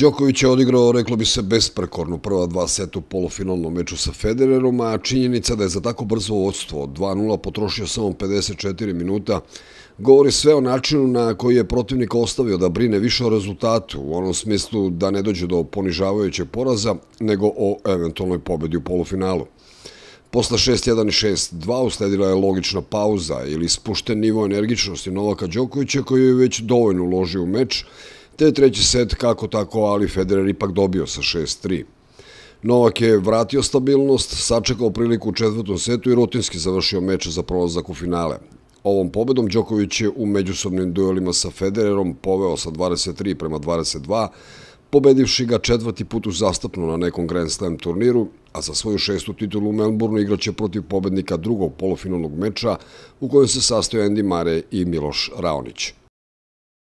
Đoković je odigrao, reklo bi se, besprekorno prva dva seta u polufinalnom meču sa Federerom, a činjenica da je za tako brzo odstvo 2-0 potrošio samo 54 minuta, govori sve o načinu na koji je protivnik ostavio da brine više o rezultatu, u onom smislu da ne dođe do ponižavajućeg poraza, nego o eventualnoj pobedi u polufinalu. Posle 6-1 i 6-2 usledila je logična pauza ili spušten nivo energičnosti Novaka Đokovića koji je već dovoljno uložio u meč Te treći set kako tako, ali Federer ipak dobio sa 6-3. Novak je vratio stabilnost, sačekao priliku u četvrtom setu i rutinski završio meč za prolazak u finale. Ovom pobedom Đoković je u međusobnim duelima sa Federerom poveo sa 23 prema 22, pobedivši ga četvrti put uzastopno na nekom Grand Slam turniru, a za svoju šestu titulu u Melbourneu igraće protiv pobednika drugog polofinalnog meča u kojem se sastoje Andy Mare i Miloš Raonić.